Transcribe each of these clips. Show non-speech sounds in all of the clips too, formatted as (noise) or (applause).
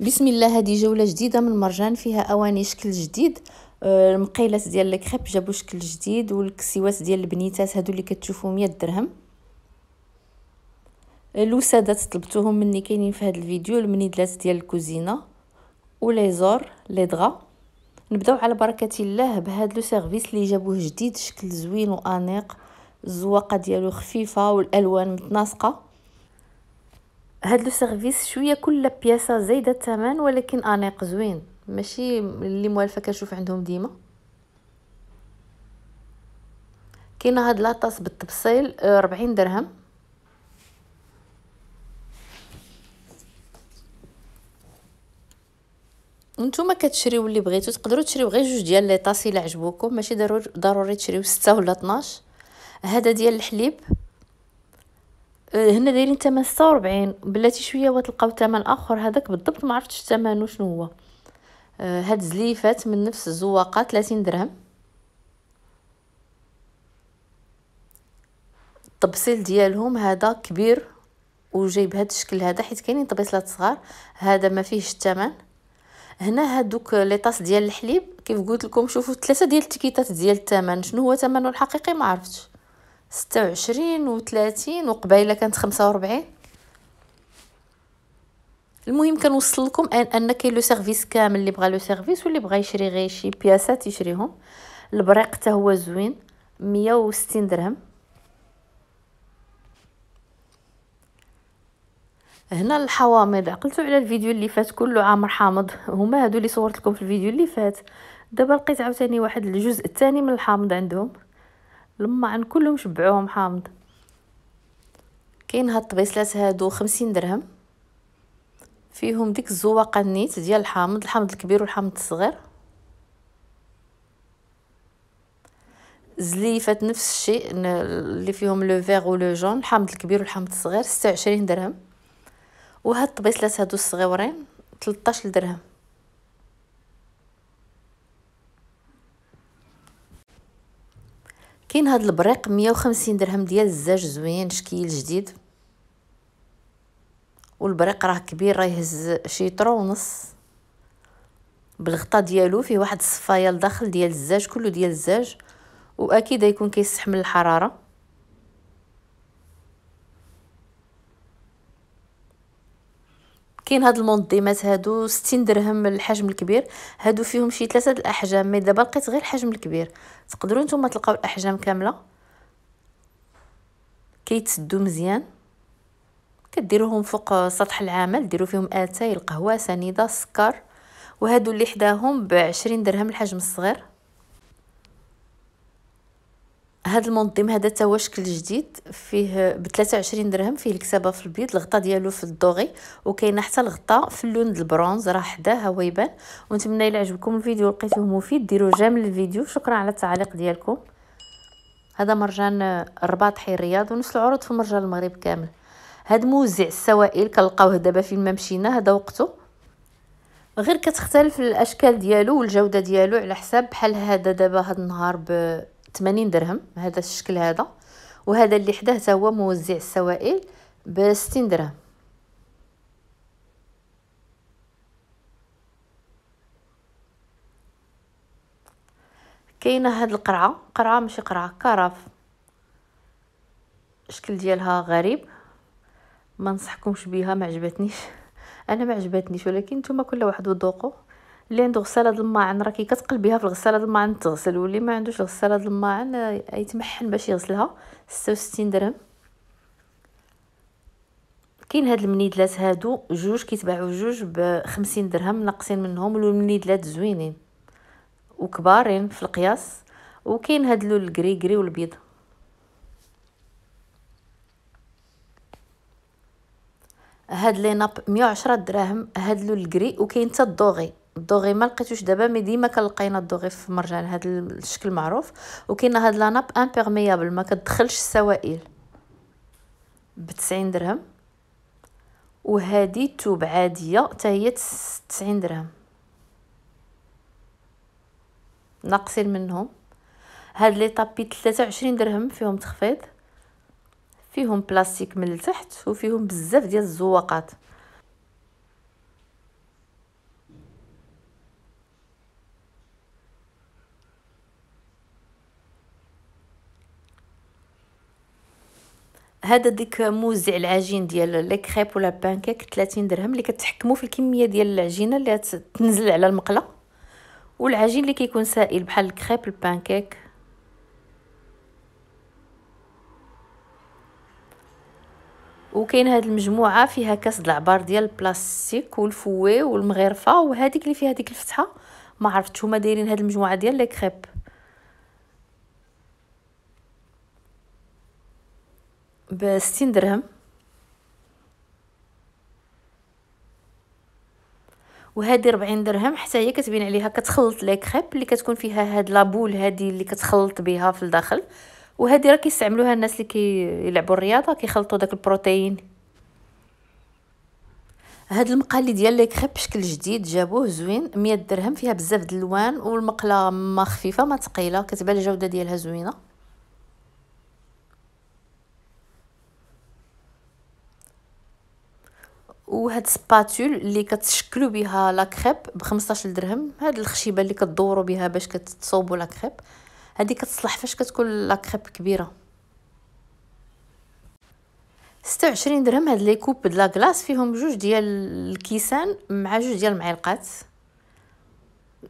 بسم الله هذه جوله جديده من مرجان فيها اواني شكل جديد آه، المقيلات ديال الكريب جابوا شكل جديد والكسيوات ديال البنيتات هادو اللي كتشوفوا 100 درهم آه، الوسادات طلبتوهم مني كاينين في هذا الفيديو المنيدلات ديال الكوزينه وليزور دغا نبداو على بركه الله بهذا لو سيرفيس اللي جابوه جديد شكل زوين وانيق الزواقه ديالو خفيفه والالوان متناسقه هاد لو سيرفيس شويه كل بياسه زايده الثمن ولكن انيق زوين ماشي اللي موالفه كنشوف عندهم ديما كاين هاد لاطاس بالتبصيل 40 آه، درهم نتوما كتشريو اللي بغيتو تقدروا تشريو غير جوج ديال لي طاسي الا عجبوكم ماشي ضروري تشريو 6 ولا 12 هذا ديال الحليب آه، هنا دايرين ثمن 46 بلاتي شويه وتلقاو ثمن اخر هذاك بالضبط ما عرفتش ثمنه شنو هو آه، هاد زليفات من نفس الزواقه 30 درهم الطبسيل ديالهم هذا كبير وجاي بهذا الشكل هذا حيت كاينين طبيصلات صغار هذا ما فيهش الثمن هنا هادوك لي طاس ديال الحليب كيف قلت لكم شوفوا ثلاثه ديال التيكيتات ديال الثمن شنو هو ثمنه الحقيقي ما عرفتش ستة وعشرين وثلاثين وقبيله كانت خمسة وربعين المهم كنوصل لكم ان ان كاين لو سيرفيس كامل اللي بغى لو سيرفيس واللي بغى يشري غير شي بياسات يشريهم البريق حتى هو زوين مية وستين درهم هنا الحوامض عقلتو على الفيديو اللي فات كله عامر حامض هما هادو اللي صورت لكم في الفيديو اللي فات دابا لقيت عاوتاني واحد الجزء الثاني من الحامض عندهم لما عن كلهم شبعوهم حامض كاين هاد الطبيسلات هادو خمسين درهم فيهم ديك الزواقه النيت ديال الحامض الحامض الكبير والحامض الصغير زليفات نفس الشيء اللي فيهم لو فيغ و لو جون الحامض الكبير والحامض الصغير 26 درهم وهاد الطبيسلات هادو الصغيورين 13 درهم كاين هاد البريق 150 درهم ديال الزاج زوين شكيل جديد والبريق راه كبير راه يهز شي طرو ونص بالغطا ديالو فيه واحد الصفايه لداخل ديال الزاج كله ديال الزاج واكيد يكون كيستحمل الحراره كاين هاد المنظمات هادو 60 درهم الحجم الكبير هادو فيهم شي ثلاثه الاحجام مي دابا لقيت غير الحجم الكبير تقدروا نتوما تلقاو الاحجام كامله كيتسدو مزيان كديروهم فوق سطح العمل ديروا فيهم اتاي القهوه سنيده السكر وهادو اللي حداهم ب 20 درهم الحجم الصغير هاد المنظم هذا تا هو شكل جديد فيه ب 23 درهم فيه الكسابه في البيض الغطاء ديالو في الدوغي وكاينه حتى الغطاء في اللون البرونز راه حداه هو يبان ونتمنى الى عجبكم الفيديو لقيتوه مفيد ديروا جيم للفيديو شكرا على التعليق ديالكم هذا مرجان الرباط حي الرياض ونفس العروض في مرجان المغرب كامل هاد موزع السوائل كنلقاوه دابا فين ما مشينا هذا وقته غير كتختلف الاشكال ديالو والجوده ديالو على حساب بحال هذا دابا هاد النهار ب 80 درهم هذا الشكل هذا وهذا اللي حداه هو موزع السوائل ب 60 درهم كاينه هاد القرعه قرعه ماشي قرعه كرف الشكل ديالها غريب ما نصحكمش بها ما عجبتنيش (laughs) انا ما عجبتنيش ولكن نتوما كل واحد وذوقه اللي عنده غساله د الماعن راه كي بها في الغساله د الماعن تغسل واللي ما عندوش غساله د الماعن آه، يتمحن باش يغسلها 66 درهم كاين هاد المنيدلات هادو جوج كيتباعوا جوج ب 50 درهم ناقصين منهم المنيدلات زوينين وكبارين في القياس وكاين هاد اللون الكري كري والبيض هاد لي ناب 110 دراهم هاد اللون الكري وكاين حتى الدوغي الدوغي ما لقيتوش دابا مي ديما كنلقينا الدوغي في مرجان هذا الشكل معروف وكاين هاد لاناب امبيرميابل ما كتدخلش السوائل ب 90 درهم وهادي توب عاديه حتى هي 90 درهم ناقصين منهم هاد لي طابي 23 درهم فيهم تخفيض فيهم بلاستيك من التحت وفيهم بزاف ديال الزواقات هذا ديك موزع العجين ديال لي كريب ولا بانكيك 30 درهم اللي كتحكموا في الكميه ديال العجينه اللي تنزل على المقله والعجين اللي كيكون سائل بحال الكريب البانكيك وكاين هاد المجموعه فيها كاس العبار ديال البلاستيك والفوي والمغرفه وهذيك اللي فيها ديك الفتحه ما عرفتش هما دايرين هاد المجموعه ديال لي كريب بستين درهم وهذه 40 درهم حتى هي كتبين عليها كتخلط لي كريب اللي كتكون فيها هاد لابول هادي اللي كتخلط بها في الداخل وهذه راه كيستعملوها الناس اللي كيلعبوا الرياضه كيخلطوا داك البروتين هاد المقالي ديال لي كريب بشكل جديد جابوه زوين 100 درهم فيها بزاف د الالوان والمقله ما خفيفه ما ثقيله كتبان الجوده ديالها زوينه وهاد سباتول اللي كتشكلوا بها لا كريب ب 15 درهم هاد الخشيبه اللي كدوروا بها باش كتصوبوا لا كريب هادي كتصلح فاش كتكون لا كريب كبيره 26 درهم هاد لي كوب د لاكلاص فيهم جوج ديال الكيسان مع جوج ديال المعلقات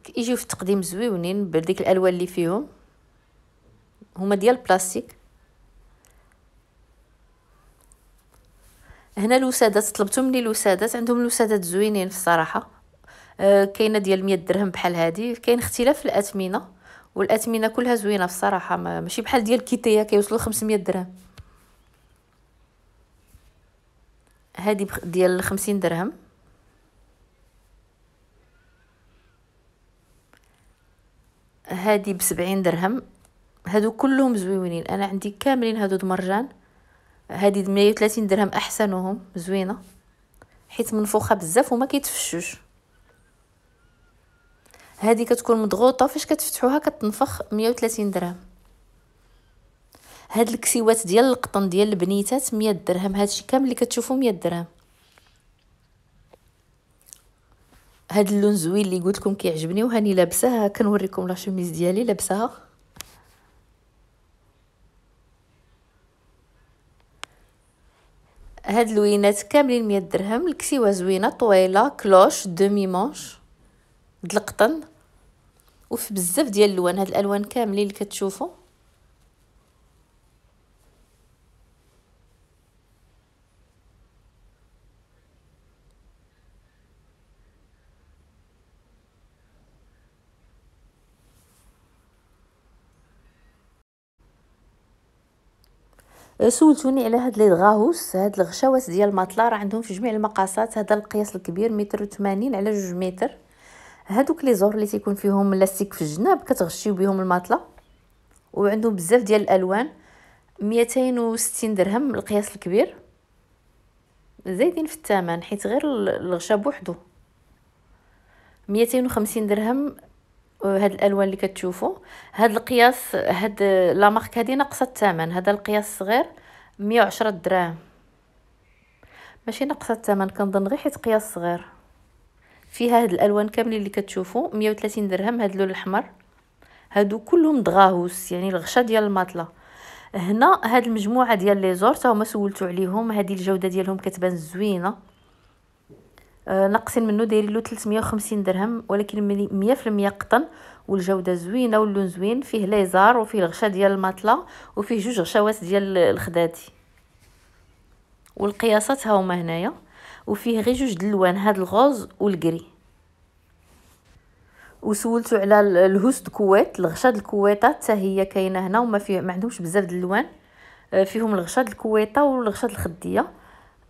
كيجيو في التقديم زويونين بديك الالوان اللي فيهم هما ديال البلاستيك هنا الوسادات طلبتو مني الوسادات عندهم الوسادات زوينين في الصراحه أه كاينه ديال 100 درهم بحال هذه كاين اختلاف في الاثمنه والاثمنه كلها زوينه في الصراحه ماشي بحال ديال كيتيا كيوصلوا 500 درهم هذه ديال 50 درهم هذه ب 70 درهم هادو كلهم زوينين انا عندي كاملين هادو د مرجان هذه 130 درهم احسنهم زوينه حيت منفوخه بزاف وما كيتفشوش هادي كتكون مضغوطه فاش كتفتحوها كتنفخ 130 درهم هاد الكسيوات ديال القطن ديال البنيتات 100 درهم هادشي كامل اللي كتشوفو 100 درهم هاد اللون زوين اللي قلت لكم كيعجبني وهاني لابساها كنوريكم لا شوميز ديالي لابساها هاد اللوينات كاملين 100 درهم الكسيوه زوينه طويله كلوش دومي مونش دلقطن وفي بزاف ديال الالوان هاد الالوان كاملين اللي كتشوفوا سولتوني على هاد لي غاوس هاد الغشاوات ديال الماطله راه عندهم في جميع المقاسات هذا القياس الكبير متر وثمانين على جوج متر هادوك لي زور اللي تيكون فيهم لاستيك في الجناب كتغشيو بهم الماطله وعندهم بزاف ديال الالوان ميتين وستين درهم القياس الكبير زايدين في الثمن حيت غير الغشا بوحدو ميتين وخمسين درهم هاد الالوان اللي كتشوفوا هاد القياس هاد لا مارك هادي ناقصه الثمن هذا القياس صغير 110 دراهم ماشي ناقصه الثمن كنظن غير حيت قياس صغير فيها هاد الالوان كاملين اللي كتشوفوا 130 درهم هاد اللون الاحمر هادو كلهم دغاهوس يعني الغشا ديال الماطله هنا هاد المجموعه ديال لي زور تا هما سولتو عليهم هادي الجوده ديالهم كتبان زوينه آه، ناقصين منه دايرين له 350 درهم ولكن 100% قطن والجوده زوينه واللون زوين فيه ليزار وفيه الغشاء ديال الماطله وفيه جوج غشاوات ديال الخدادي والقياسات ها هما هنايا وفيه غير جوج د الوان هاد الغوز والكري وسولتو على الهوست كوات الغشاء د الكويطه حتى هي كاينه هنا وما فيه ما عندهمش بزاف د الالوان آه، فيهم الغشاء د الكويطه والغشا د الخديه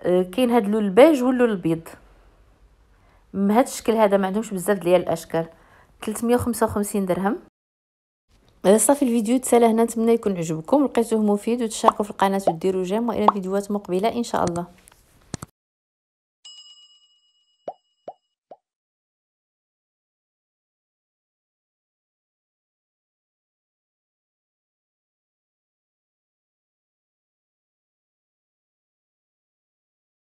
آه، كاين هاد اللون البيج واللون البيض بهذا الشكل هذا ما عندهمش بزاف ديال الاشكال 355 درهم صافي الفيديو تسالى هنا نتمنى يكون عجبكم لقيتوه مفيد وتشاركوا في القناه وديروا جيم والى فيديوهات مقبله ان شاء الله